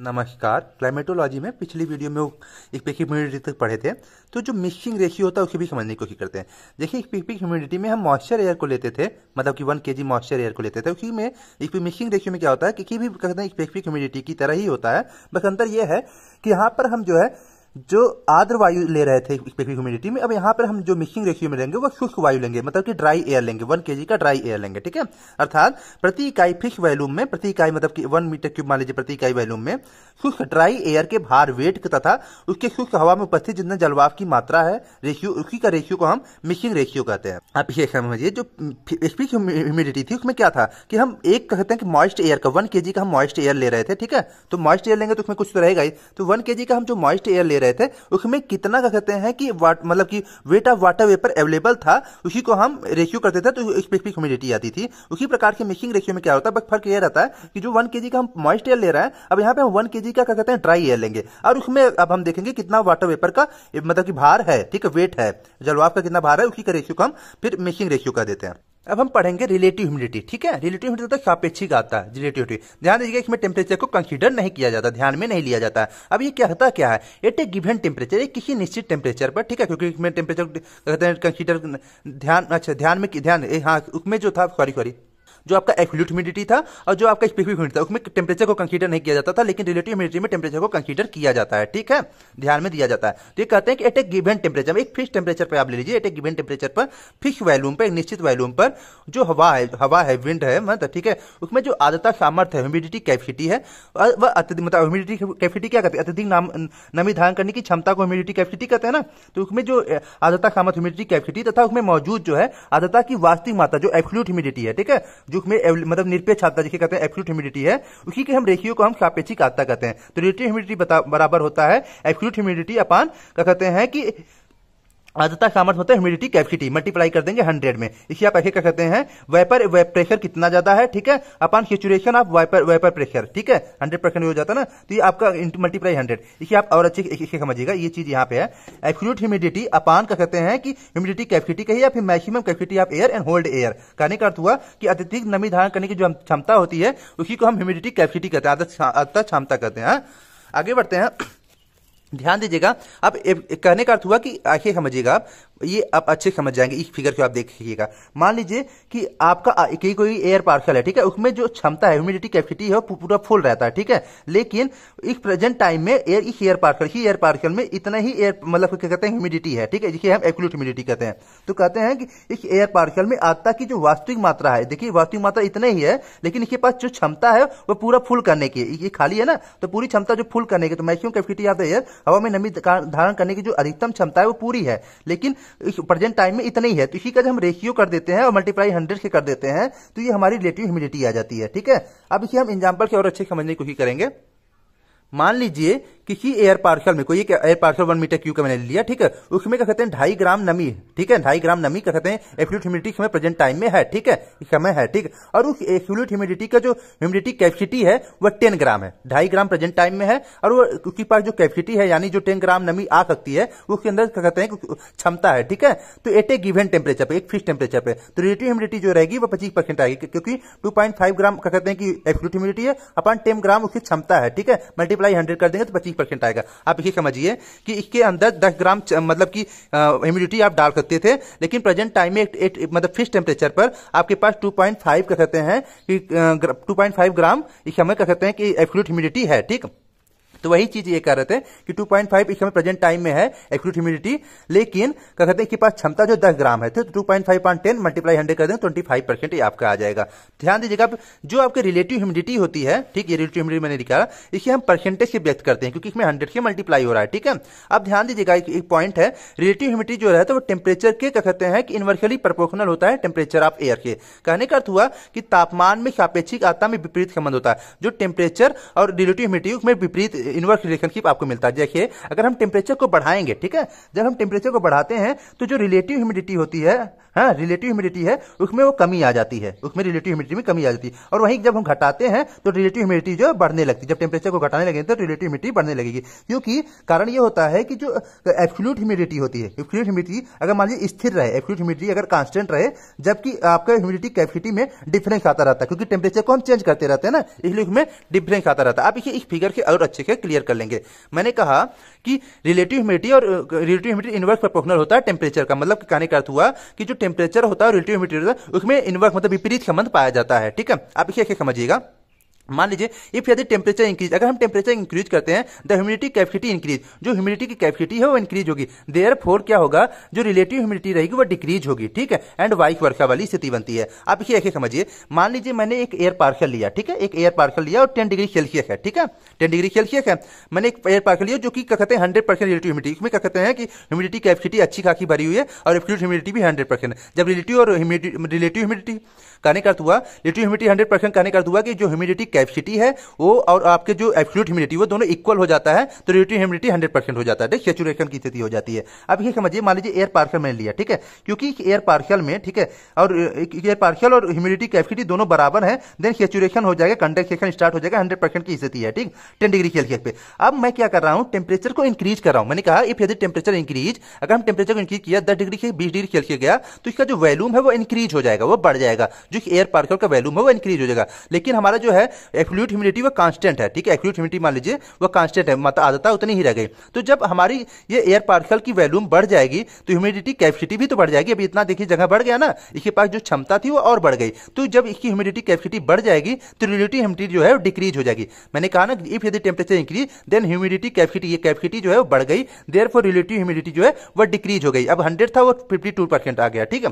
नमस्कार क्लाइमेटोलॉजी में पिछली वीडियो में एक पेक ह्यूमिडिटी तक पढ़े थे तो जो मिक्सिंग रेशियो होता है उसे भी समझने की कोशिश करते हैं देखिए एक पिक ह्यूमिडिटी में हम मॉइस्चर एयर को लेते थे मतलब कि वन के जी मॉइस्चर एयर को लेते थे उसी में एक मिक्सिंग रेशियो में क्या होता है कि भी कहते हैं एक पिक ह्यूमिडिटी की तरह ही होता है बस अंतर यह है कि यहाँ पर हम जो है जो आर्द्र वायु ले रहे थे स्पेसिफिक ह्यूमिडिटी में अब यहाँ पर हम जो मिक्सिंग रेशियो में लेंगे वो शुष्क वायु लेंगे मतलब कि ड्राई एयर लेंगे वन के का ड्राई एयर लेंगे ठीक है अर्थात प्रति इकाई फिक्स वैल्यूम में प्रति इकाई मतलब कि वन मीटर क्यूब मान लीजिए प्रति इकाई वैल्यूम में शुष्क ड्राई एयर के भार वेट तथा उसके शुष्क हवा में उपस्थित जितना जलवाप की मात्रा है रेशियो उसी का रेशियो को हम मिक्सिंग रेशियो कहते हैं आप ये समझिए जो स्पेसिफिक ह्यूमिडिटी थी उसमें क्या था कि हम एक कहते हैं कि मॉइस्ट एयर का वन के का हम मॉइस्ट एयर ले रहे थे ठीक है तो मॉइस्ट एयर लेंगे तो उसमें कुछ तो रहेगा ही तो वन केजी का हम जो मॉइस्ट एयर ले रहे थे उसमें कितना का कहते हैं कि मतलब कि weight of water vapour available था उसी को हम रेशियो करते थे तो स्पेसिफिक ह्यूमिडिटी आती थी उसी प्रकार के मिक्सिंग रेशियो में क्या होता है बस फर्क यह रहता है कि जो वन के का हम मॉइस्ट एयर ले रहे हैं अब यहाँ पे हम वन के का क्या कहते हैं ड्राई एयर लेंगे और उसमें अब हम देखेंगे कितना वाटर वेपर का मतलब की भार है ठीक है वेट है जलवाप का कितना भार है उसी का रेशियो को हम फिर मिक्सिंग रेशियो कर देते हैं अब हम पढ़ेंगे रिलेटिव ह्यूमिडिटी ठीक है रिलेटिव ह्यूमिडिटी तो सापेक्षिक आता है रिलेटिव ध्यान दीजिएगा इसमें टेम्परेचर को कंसीडर नहीं किया जाता ध्यान में नहीं लिया जाता अब ये क्या होता क्या है एट ए गिवन टेम्परेचर एक किसी निश्चित टेम्परेचर पर ठीक है क्योंकि इसमें टेम्परेचर कहते हैं कंसीडर ध्यान अच्छा ध्यान में ध्यान हाँ उसमें जो था सॉरी सॉरी जो आपका एक्ट ह्यूमिडिटी था और जो आपका स्पेसिफिक ह्यूमिडिटी था उसमें टेम्परेचर को कंसीडर नहीं किया जाता था लेकिन रिलेटिव ह्यूमिडिटी में टेम्परेचर को कंसीडर किया जाता है ठीक है ध्यान में दिया जाता है तो ये कहते हैं कि एट ए गिवेन टेम्परेचर एक फिक्स टेम्परेचर पर आप ले लीजिए एट ए गिवेन टेम्परेचर पर फिक्स वैल्यूम पर एक निश्चित वैल्यूम पर जो हवा है हवा है विंड है मतलब ठीक है उसमें जो आदता सामर्थ्य है ह्यूमिडिटी कैपेसिटी है वह अत्यधिक मतलब ह्यूमिडिटी कैपेसिटी क्या कहते हैं अत्यधिक नमी धारण करने की क्षमता को ह्यूमिडिटी कैपेसिटी कहते हैं ना तो उसमें जो आदता सामर्थ्य ह्यूमिडिटी कैपेसिटी तथा उसमें मौजूद जो है आदता की वास्तविक मात्रा जो एफ्लूट ह्यूमिडिटी है ठीक है जो हमें मतलब निरपेक्ष आता जिसे कहते हैं एब्सोल्यूट ह्यूमिडिटी है उसी के हम रेखियो को हम सापेक्षिक आता कहते हैं तो रिलेटिव ह्यूमिडिटी बराबर होता है एब्सोल्यूट ह्यूमिडिटी अपान क्या कहते हैं कि आर्द्रता सामर्थ्य होता है ह्यूमिडिटी कैपेसिटी मल्टीप्लाई कर देंगे हंड्रेड में इसी आप ऐसे कर सकते हैं वेपर वेप प्रेशर कितना ज्यादा है ठीक है अपन saturation of vapour vapour pressure ठीक है हंड्रेड परसेंट हो जाता है ना तो ये आपका मल्टीप्लाई हंड्रेड इसे आप और अच्छे इसे समझिएगा ये चीज यहाँ पे है एक्सक्लूट ह्यूमिडिटी अपान कर सकते हैं कि ह्यूमिडिटी कैपेसिटी कही या फिर maximum capacity of air and hold air कहने का अर्थ हुआ कि अत्यधिक नमी धारण करने की जो क्षमता होती है उसी को हम ह्यूमिडिटी कैपेसिटी कहते हैं क्षमता कहते हैं हाँ? आगे बढ़ते हैं ध्यान दीजिएगा अब कहने का अर्थ हुआ कि आखिर समझिएगा आप ये आप अच्छे समझ जाएंगे इस फिगर को आप देखिएगा मान लीजिए कि आपका कि कोई एयर पार्सल है ठीक है उसमें जो क्षमता है ह्यूमिडिटी कैपेसिटी है पूरा फुल रहता है ठीक है लेकिन इस प्रेजेंट टाइम में एयर इस एयर पार्सल ही एयर पार्सल में इतना ही एयर मतलब क्या कहते हैं ह्यूमिडिटी है ठीक है जिसे हम एक्ट ह्यूमिडिटी कहते हैं तो कहते हैं कि इस एयर पार्सल में आता की जो वास्तविक मात्रा है देखिए वास्तविक मात्रा इतना ही है लेकिन इसके पास जो क्षमता है वो पूरा फुल करने की ये खाली है ना तो पूरी क्षमता जो फुल करने की तो मैक्सिमम कैपेसिटी आता है हवा में नमी धारण करने की जो अधिकतम क्षमता है वो पूरी है लेकिन प्रेजेंट टाइम में इतना ही है तो इसी का जब हम रेशियो कर देते हैं और मल्टीप्लाई हंड्रेड से कर देते हैं तो ये हमारी रिलेटिव ह्यूमिडिटी आ जाती है ठीक है अब इसे हम एग्जाम्पल के और अच्छे समझने की कोशिश करेंगे मान लीजिए किसी एयर पार्सल में कोई एक air parcel one metre cube का मैंने लिया ठीक है उसमें क्या कहते हैं ढाई ग्राम नमी ठीक है ढाई ग्राम नमी क्या कहते हैं एफ्लूट ह्यूमिडिटी समय प्रेजेंट टाइम में है ठीक है समय है ठीक और उस एफ्लूट ह्यूमिडिटी का जो ह्यूमिडिटी कैपेसिटी है वह टेन ग्राम है ढाई ग्राम प्रेजेंट टाइम में है और उसके पास जो कैपेसिटी है यानी जो टेन ग्राम नमी आ सकती है उसके अंदर क्या कहते हैं क्षमता है ठीक है तो एट ए गिवेन टेम्परेचर पर एक फिक्स टेम्परेचर पर तो रिलेटिव ह्यूमिडिटी जो रहेगी वो पच्चीस परसेंट आएगी क्योंकि टू पॉइंट फाइव ग्राम क्या कहते हैं कि एफ्लूट ह्यूमिडिटी है अपन टेन ग्राम उसकी क्षमता है ठीक है मल्टीप्लाई हंड्रेड कर देंगे तो पच्चीस तीन परसेंट आएगा आप ये समझिए कि इसके अंदर दस ग्राम मतलब कि ह्यूमिडिटी आप डाल सकते थे लेकिन प्रेजेंट टाइम में मतलब फिक्स टेम्परेचर पर आपके पास टू पॉइंट फाइव कह सकते हैं कि टू पॉइंट फाइव ग्राम इस समय कह सकते हैं कि एफ्लूट ह्यूमिडिटी है ठीक है तो वही चीज ये कह रहे थे कि 2.5 फाइव इसमें प्रेजेंट टाइम में है एक्यूट ह्यूमिडिटी लेकिन कह कहते हैं कि पास क्षमता जो 10 ग्राम है तो two point five point ten multiply hundred कर दें ट्वेंटी फाइव परसेंट आपका आ जाएगा ध्यान दीजिएगा जो आपके रिलेटिव ह्यूमिडिटी होती है ठीक है रिलेटिव ह्यूमिडिटी मैंने लिखा इसे हम परसेंटेज से व्यक्त करते हैं क्योंकि इसमें हंड्रेड से मल्टीप्लाई हो रहा है ठीक है अब ध्यान दीजिएगा एक पॉइंट है रिलेटिव ह्यूमिडिटी जो है तो वो टेम्परेचर के कहते हैं कि इन्वर्सली प्रपोर्शनल होता है टेम्परेचर ऑफ एयर के कहने का अर्थ हुआ कि तापमान में सापेक्षिक आता में विपरीत संबंध होता है जो टेम्परेचर और रिलेटिव ह्यूमिडिटी में विपरीत इनवर्स रिलेशनशिप आपको मिलता है देखिए अगर हम टेम्परेचर को बढ़ाएंगे ठीक है जब हम टेम्परेचर को बढ़ाते हैं तो जो रिलेटिव ह्यूमिडिटी होती है हाँ रिलेटिव ह्यूमिडिटी है उसमें वो कमी आ जाती है उसमें रिलेटिव ह्यूमिडिटी में कमी आ जाती है और वहीं जब हम घटाते हैं तो रिलेटिव ह्यूमिडिटी जो बढ़ने लगती है जब टेम्परेचर को घटाने लगे तो रिलेटिव ह्यूमिडिटी बढ़ने लगेगी क्योंकि कारण ये होता है कि जो एब्सोल्यूट ह्यूमिडिटी होती है एब्सोल्यूट ह्यूमिडिटी अगर मान लीजिए स्थिर रहे एब्सोल्यूट ह्यूमिडिटी अगर कांस्टेंट रहे जबकि आपका ह्यूमिडिटी कैपेसिटी में डिफरेंस आता रहता है क्योंकि टेम्परेचर को हम चेंज करते रहते हैं ना इसलिए उसमें डिफरेंस आता रहता है आप इसे इस फिगर के और अच्छे से क्लियर कर लेंगे मैंने कहा कि रिलेटिव ह्यूमिडिटी और रिलेटिव ह्यूमिडिटी इनवर्स प्रोपोर्शनल होता है टेम्परेचर का मतलब कहने का अर्थ हुआ कि जो टेम्परेचर होता है रिलेटिव ह्यूमिडिटी उसमें इनवर्स मतलब विपरीत संबंध पाया जाता है ठीक है आप इसे समझिएगा मान लीजिए इफ यदि टेम्परेचर इंक्रीज अगर हम टेम्परेचर इंक्रीज करते हैं द ह्यूमिडिटी कैपेसिटी इंक्रीज जो ह्यूमिडिटी की कैपेसिटी है वो इंक्रीज होगी देयर फोर क्या होगा जो रिलेटिव ह्यूमिडिटी रहेगी वो डिक्रीज होगी ठीक है एंड वाइक वर्षा वाली स्थिति बनती है आप इसे ऐसे समझिए मान लीजिए मैंने एक एयर पार्सल लिया ठीक है एक एयर पार्सल लिया और टेन डिग्री सेल्सियस है ठीक है टेन डिग्री सेल्सियस है मैंने एक एयर पार्सल लिया जो कि क्या कहते हैं हंड्रेड परसेंट रिलेटिव ह्यूमिडिटी इसमें क्या कहते हैं कि ह्यूमिडिटी कैपेसिटी अच्छी खासी भरी हुई है और एब्सोल्यूट ह्यूमिडिटी भी हंड्रेड परसेंट जब रिलेटिव और रिलेटिव ह्यूमिडिटी कहने का अर्थ हुआ रिलेटिव ह्यूमिडिटी हंड्रेड परसेंट कहने का अर्थ हुआ कि जो ह्यूमिडिटी कैपेसिटी है वो और आपके जो एब्सोल्यूट ह्यूमिडिटी वो दोनों इक्वल हो जाता है तो रिलेटिव ह्यूमिडिटी हंड्रेड परसेंट हो जाता है सेचुरेशन की स्थिति हो जाती है अब ये समझिए मान लीजिए एयर पार्सल मैंने लिया ठीक है क्योंकि एयर पार्सल में ठीक है और एयर पार्सल और ह्यूमिडिटी कैपेसिटी दोनों बराबर है देन सेचुरेशन हो जाएगा कंडक्शन स्टार्ट हो जाएगा हंड्रेड परसेंट की स्थिति है ठीक टेन डिग्री सेल्सियस पे अब मैं क्या कर रहा हूँ टेम्परेचर को इंक्रीज कर रहा हूँ मैंने कहा इफ यदि टेम्परेचर इंक्रीज अगर हम टेम्परेचर को इंक्रीज किया दस डिग्री से बीस डिग्री सेल्सियस गया तो इसका जो वैल्यूम है वो इंक्रीज हो जाएगा वो बढ़ जाएगा जो कि एयर पार्कल का वैल्यूम है वो इंक्रीज हो जाएगा लेकिन हमारा जो है एक्फ्लूट ह्यूमिडिटी वो कांस्टेंट है ठीक है एक्फ्लूट ह्यूमिडिटी मान लीजिए वो कांस्टेंट है मतलब आदता उतनी ही रह गई तो जब हमारी ये एयर पार्कल की वैल्यूम बढ़ जाएगी तो ह्यूमिडिटी कैपेसिटी भी तो बढ़ जाएगी अभी इतना देखिए जगह बढ़ गया ना इसके पास जो क्षमता थी वो और बढ़ गई तो जब इसकी ह्यूमिडिटी कैपेसिटी बढ़ जाएगी तो रिलेटिव ह्यूमिडिटी जो है वो डिक्रीज हो जाएगी मैंने कहा ना इफ यदि temperature increase then humidity capacity ये कैपेसिटी जो है वो बढ़ गई देयर रिलेटिव ह्यूमिडिटी जो है वो डिक्रीज हो गई अब हंड्रेड था वो फिफ्टी आ गया ठीक है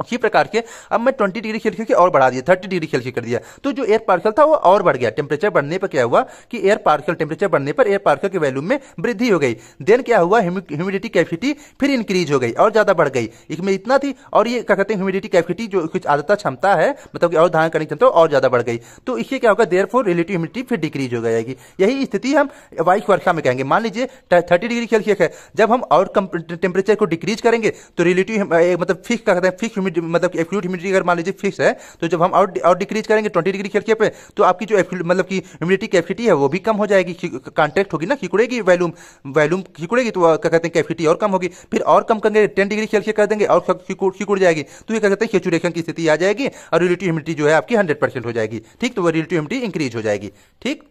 उसी प्रकार के अब मैं ट्वेंटी डिग्री खेल खेल के और बढ़ा दिया थर्टी डिग्री खेल सेल्सियस कर दिया तो जो एयर पार्सल था वो और बढ़ गया टेम्परेचर बढ़ने पर क्या हुआ कि एयर पार्सल टेम्परेचर बढ़ने पर एयर पार्सल के वैल्यू में वृद्धि हो गई देन क्या हुआ ह्यूमिडिटी कैपेसिटी फिर इंक्रीज हो गई और ज़्यादा बढ़ गई इसमें इतना थी और ये क्या कहते हैं ह्यूमिडिटी कैपेसिटी जो कुछ आदता क्षमता है मतलब कि और धारण करने की क्षमता और ज़्यादा बढ़ गई तो इससे क्या होगा देयर फोर रिलेटिव ह्यूमिडिटी फिर डिक्रीज हो जाएगी यही स्थिति हम वायु वर्षा में कहेंगे मान लीजिए थर्टी डिग्री खेल है जब हम और टेम्परेचर को डिक्रीज करेंगे तो रिलेटिव मतलब फिक्स क्या कहते हैं फिक्स मतलब एब्सोल्यूट ह्यूमिडिटी अगर मान लीजिए फिक्स है तो जब हम आउट आउट डिक्रीज करेंगे ट्वेंटी डिग्री खेल के पे तो आपकी जो मतलब की ह्यूमिडिटी कैपेसिटी है वो भी कम हो जाएगी कॉन्टेक्ट होगी ना खिकुड़ेगी वैल्यूम वैल्यूम खिकुड़ेगी तो क्या कहते हैं कैपेसिटी और कम होगी फिर और कम करेंगे टेन डिग्री खेल के कर देंगे और खिकुड़ जाएगी तो ये क्या कहते हैं सेचुरेशन की स्थिति आ जाएगी और रिलेटिव ह्यूमिडिटी जो है आपकी हंड्रेड परसेंट हो जाएगी ठीक तो वो रिलेटिव ह्यूमिडिटी इंक्रीज हो जाएगी ठीक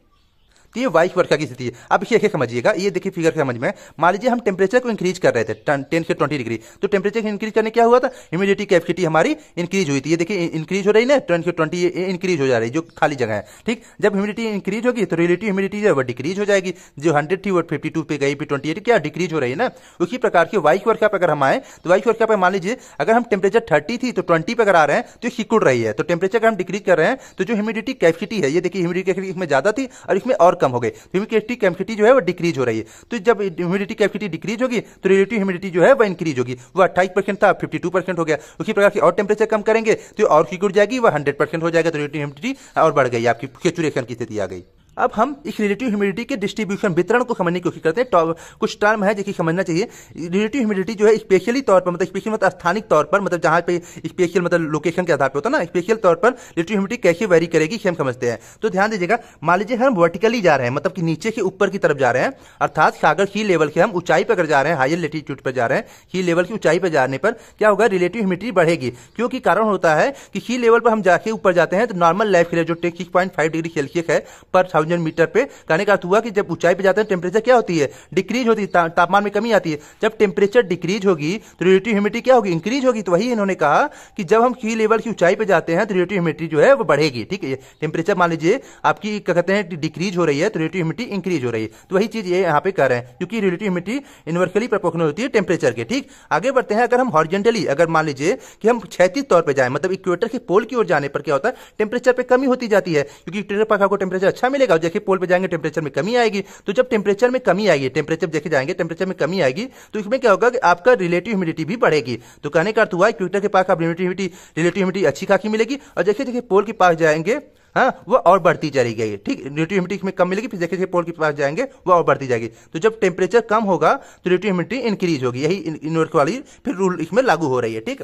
तो ये वाइक वर्षा की स्थिति है अब इसे देखिए समझिएगा ये देखिए फिगर समझ में मान लीजिए हम टेम्परेचर को इंक्रीज कर रहे थे टेन से ट्वेंटी डिग्री तो टेम्परेचर इंक्रीज करने क्या हुआ था इम्यूनिटी कैपेसिटी हमारी इंक्रीज हुई थी ये देखिए इंक्रीज हो रही ना टेन से ट्वेंटी इंक्रीज हो जा रही जो खाली जगह है ठीक जब ह्यूमिडिटी इंक्रीज होगी तो रिलेटिव ह्यूमिडिटी जो है वो डिक्रीज हो जाएगी जो हंड्रेड थी वो फिफ्टी टू पे गई फिर ट्वेंटी एट क्या डिक्रीज हो रही है ना उसी प्रकार की वाइक वर्षा पर अगर हम आए तो वाइक वर्षा पर मान लीजिए अगर हम टेम्परेचर थर्टी थी तो ट्वेंटी पर अगर आ रहे हैं तो सिकुड़ रही है तो टेम्परेचर अगर हम डिक्रीज कर रहे हैं तो जो इम्यूनिटी कैपेसिटी है ये देखिए इम्यूनिटी कैपेसिटी इसमें ज्यादा थी और इसमें और कम हो गई तो ह्यूमिडिटी कैपिटी जो है वो डिक्रीज हो रही है तो जब ह्यूमिडिटी कैपिटी डिक्रीज होगी तो रिलेटिव ह्यूमिडिटी जो है वो इंक्रीज होगी वो अट्ठाईस परसेंट था फिफ्टी टू परसेंट हो गया तो उसी प्रकार की और टेम्परेचर कम करेंगे तो और की गिर जाएगी वह हंड्रेड परसेंट हो जाएगा तो रिलेटिव ह्यूमिडिटी और बढ़ गई आपकी सेचुरेशन की स्थिति आ गई अब हम इस रिलेटिव ह्यूमिडिटी के डिस्ट्रीब्यूशन वितरण को समझने की कोशिश करते हैं कुछ टर्म है जिसे समझना चाहिए रिलेटिव ह्यूमिडिटी जो है स्पेशली तौर पर मतलब स्पेशल मतलब स्थानिक तौर पर मतलब जहाँ पे स्पेशल मतलब लोकेशन के आधार पर होता है ना स्पेशल तौर पर रिलेटिव ह्यूमिडिटी कैसे वेरी करेगी हम समझते हैं तो ध्यान दीजिएगा मान लीजिए हम वर्टिकली जा रहे हैं मतलब कि नीचे के ऊपर की तरफ जा रहे हैं अर्थात सागर ही लेवल के हम ऊंचाई पर अगर जा रहे हैं हाइर लेटीट्यूड पर जा रहे हैं ही लेवल की ऊंचाई पर जाने पर क्या होगा रिलेटिव ह्यूमिडिटी बढ़ेगी क्योंकि कारण होता है कि ही लेवल पर हम जाके ऊपर जाते हैं तो नॉर्मल लाइफ के लिए जो six point five degree Celsius है पर थाउजेंड मीटर पे कहने का अर्थ हुआ कि जब ऊंचाई पे जाते हैं टेम्परेचर तो क्या होती है डिक्रीज होती है ता, तापमान में कमी आती है जब टेम्परेचर डिक्रीज होगी तो रिलेटिव ह्यूमिडिटी क्या होगी इंक्रीज होगी तो वही इन्होंने कहा कि जब हम की लेवल की ऊंचाई पर जाते हैं तो रिलेटिव ह्यूमिडिटी जो है वो बढ़ेगी ठीक है टेम्परेचर मान लीजिए आपकी क्या कहते हैं डिक्रीज हो रही है तो रिलेटिव ह्यूमिडिटी इंक्रीज हो रही है तो वही चीज ये यहाँ पे कर रहे हैं क्योंकि रिलेटिव ह्यूमिडिटी इन्वर्कली प्रपोर्शनल होती है टेम्परेचर के ठीक आगे बढ़ते हैं अगर हम हॉर्जेंटली अगर मान लीजिए कि हम क्षैतिज तौर पर जाए मतलब इक्वेटर के पोल की ओर जाने पर क्या होता है टेम्परेचर पर कमी होती जाती है क्योंकि इक्वेटर पर आपको टेम्परेचर अच्छा मिलेगा और जैसे पोल पे जाएंगे टेम्परेचर में कमी आएगी तो जब टेम्परेचर में कमी आएगी टेम्परेचर देखे जाएंगे टेम्परेचर में कमी आएगी तो इसमें क्या होगा कि आपका रिलेटिव ह्यूमिडिटी भी बढ़ेगी तो कहने का अर्थ हुआ ट्विटर के पास आप रिलेटिविटी रिलेटिव ह्यूमिडिटी अच्छी खासी मिलेगी और जैसे जैसे पोल के पास जाएंगे हाँ वो और बढ़ती चली गई ठीक रिलेटिव ह्यूमिडिटी में कम मिलेगी फिर देखिए पोल के पास जाएंगे वो और बढ़ती जाएगी तो जब टेम्परेचर कम होगा तो रिलेटिव ह्यूमिडिटी इंक्रीज होगी यही इनवर्क वाली फिर रूल इसमें लागू हो रही है ठीक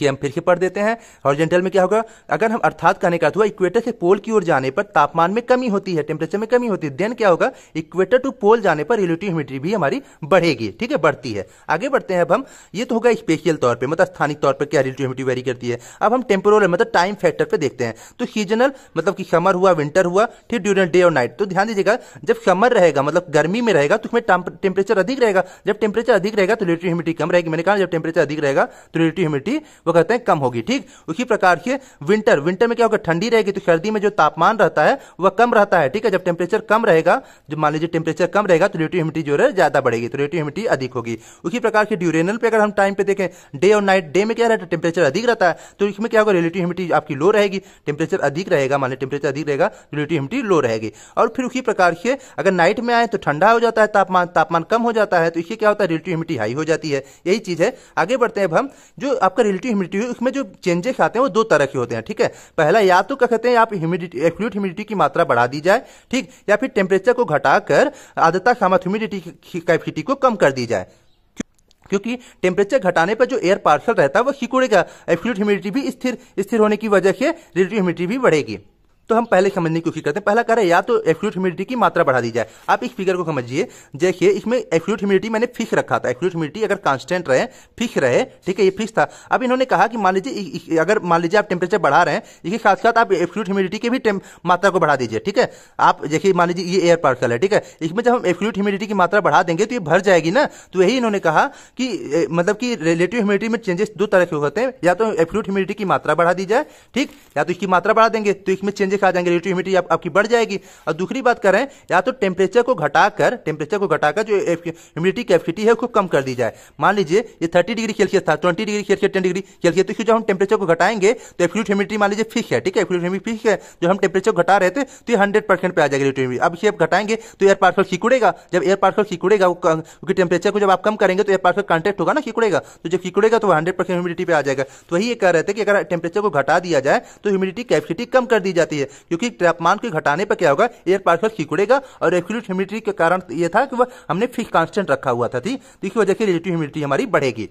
ये हम फिर से पढ़ देते हैं हॉरिजेंटल में क्या होगा अगर हम अर्थात कहने का हुआ इक्वेटर से पोल की ओर जाने पर तापमान में कमी होती है टेम्परेचर में कमी होती है देन क्या होगा इक्वेटर टू पोल जाने पर रिलेटिव ह्यूमिडिटी भी हमारी बढ़ेगी ठीक है बढ़ती है आगे बढ़ते हैं अब हम ये तो होगा स्पेशियल तौर पर मतलब स्थानिक तौर पर क्या रिलेटिव ह्यूमिडिटी वेरी करती है अब हम टेम्पोरल मतलब टाइम फैक्टर पर देखते हैं तो सीजनल मतलब कि समर हुआ विंटर हुआ ठीक ड्यूरिंग डे और नाइट तो ध्यान दीजिएगा जब समर रहेगा मतलब गर्मी में रहेगा तो उसमें टेम्परेचर अधिक रहेगा जब टेम्परेचर अधिक रहेगा तो रिलेटिव ह्यूमिडिटी कम रहेगी मैंने कहा जब टेम्परेचर अधिक रहेगा तो रिलेटिव ह्यूमिडिटी वो कहते हैं कम होगी ठीक उसी प्रकार से विंटर विंटर में क्या होगा ठंडी रहेगी तो सर्दी में जो तापमान रहता है वह कम रहता है ठीक है जब टेम्परेचर कम रहेगा जब मान लीजिए टेम्परेचर कम रहेगा तो रेटिव हिमिटी जो है ज्यादा बढ़ेगी तो रेटिव हिमिटी अधिक होगी उसी प्रकार की ड्यूरेनल पे अगर हम टाइम पे देखें डे और नाइट डे में क्या रहता है टेम्परेचर अधिक रहता है तो इसमें क्या होगा रिलेटिव हिमिटी आपकी लो रहेगी टेम्परेचर अधिक रहेगा मान लीजिए टेम्परेचर अधिक रहेगा रिलेटिव हिमिटी लो रहेगी और फिर उसी प्रकार से अगर नाइट में आए तो ठंडा हो जाता है तापमान तापमान कम हो जाता है तो इसे क्या होता है रिलेटिव हिमिटी हाई हो जाती है यही चीज है आगे बढ़ते हैं अब हम जो आपका रिलेटिव रिलेटिव ह्यूमिडिटी उसमें जो चेंजेस आते हैं वो दो तरह के होते हैं ठीक है पहला या तो क्या कहते हैं आप ह्यूमिडिटी एफ्लूट ह्यूमिडिटी की मात्रा बढ़ा दी जाए ठीक या फिर टेम्परेचर को घटाकर आदता सामर्थ ह्यूमिडिटी कैफिटी को कम कर दी जाए क्योंकि टेम्परेचर घटाने पर जो एयर पार्सल रहता है वह सिकुड़ेगा एफ्लूट ह्यूमिडिटी भी स्थिर स्थिर होने की वजह से रिलेटिव ह्यूमिडिटी भी बढ़ेगी तो हम पहले समझने की कोशिश करते हैं पहला कह रहे हैं या तो एफ्यूट ह्यूमिडिटी की मात्रा बढ़ा दी जाए आप इस फिगर को समझिए देखिए इसमें एक्ट ह्यूमिडिटी मैंने फिक्स रखा था एफ्यूट ह्यूमिडिटी अगर कांस्टेंट रहे फिक्स रहे ठीक है ये फिक्स था अब इन्होंने कहा कि मान लीजिए अगर मान लीजिए आप टेम्परेचर बढ़ा रहे हैं इसके साथ साथ आप एफ्यूट ह्यूमिडिटी की भी मात्रा को बढ़ा दीजिए ठीक है आप देखिए मान लीजिए ये एयर पार्सल है ठीक है इसमें जब हम एक्ट ह्यूमिडिटी की मात्रा बढ़ा देंगे तो ये भर जाएगी ना तो यही इन्होंने कहा कि मतलब कि रिलेटिव ह्यूमिडिटी में चेंजेस दो तरह के होते हैं या तो एफ्यूट ह्यूमिडिटी की मात्रा बढ़ा दी जाए ठीक या तो इसकी मात्रा बढ़ा देंगे तो इसमें चेंजेस दिखा देंगे रिलेटिव ह्यूमिडिटी आप, आपकी बढ़ जाएगी और दूसरी बात करें या तो टेम्परेचर को घटाकर टेम्परेचर को घटाकर जो ह्यूमिडिटी कैपेसिटी है उसको कम कर दी जाए मान लीजिए ये थर्टी डिग्री सेल्सियस था twenty degree Celsius ten degree Celsius तो जब हम टेम्परेचर को घटाएंगे तो एफ्लूट ह्यूमिडिटी मान लीजिए फिक्स है ठीक है एफ्लूट ह्यूमिडिटी फिक्स है जो हम टेम्परेचर घटा रहे थे तो ये हंड्रेड परसेंट पर आ जाएगी रिलेटिव ह्यूमिडिटी अब इसे आप घटाएंगे तो एयर पार्सल सिकुड़ेगा जब एयर पार्सल सिकुड़ेगा क्योंकि टेम्परेचर को जब आप कम करेंगे तो एयर पार्सल कॉन्टेक्ट होगा ना सिकुड़ेगा तो जब सिकुड़ेगा तो हंड्रेड परसेंट ह्यूमिडिटी पर आ जाएगा तो वही ये कह रहे थे कि अगर टेम्परेचर को घटा दिया जाए तो ह्यूमिडिटी कैपेसिटी कम कर दी जाती है क्योंकि तापमान के घटाने पर क्या होगा एयर पार्सल सिकुड़ेगा और एक्यूट ह्यूमिडिटी के कारण यह था कि वह हमने फिक्स कांस्टेंट रखा हुआ था थी तो इसकी वजह से रिलेटिव ह्यूमिडिटी हमारी बढ़ेगी